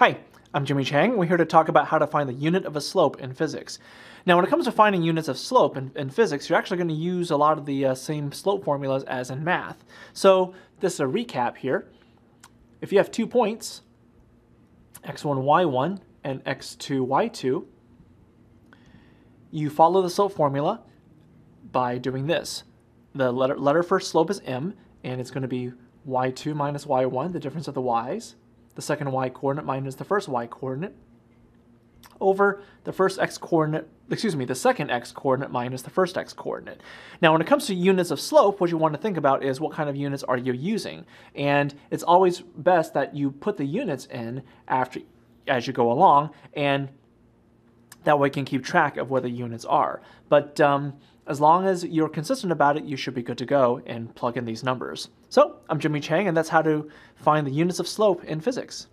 Hi, I'm Jimmy Chang. We're here to talk about how to find the unit of a slope in physics. Now, when it comes to finding units of slope in, in physics, you're actually going to use a lot of the uh, same slope formulas as in math. So this is a recap here. If you have two points, x1, y1, and x2, y2, you follow the slope formula by doing this. The letter, letter for slope is m, and it's going to be y2 minus y1, the difference of the y's, the second y coordinate minus the first y coordinate over the first x coordinate, excuse me, the second x coordinate minus the first x coordinate. Now when it comes to units of slope, what you want to think about is what kind of units are you using? And it's always best that you put the units in after as you go along and that way I can keep track of where the units are. But um, as long as you're consistent about it, you should be good to go and plug in these numbers. So I'm Jimmy Chang, and that's how to find the units of slope in physics.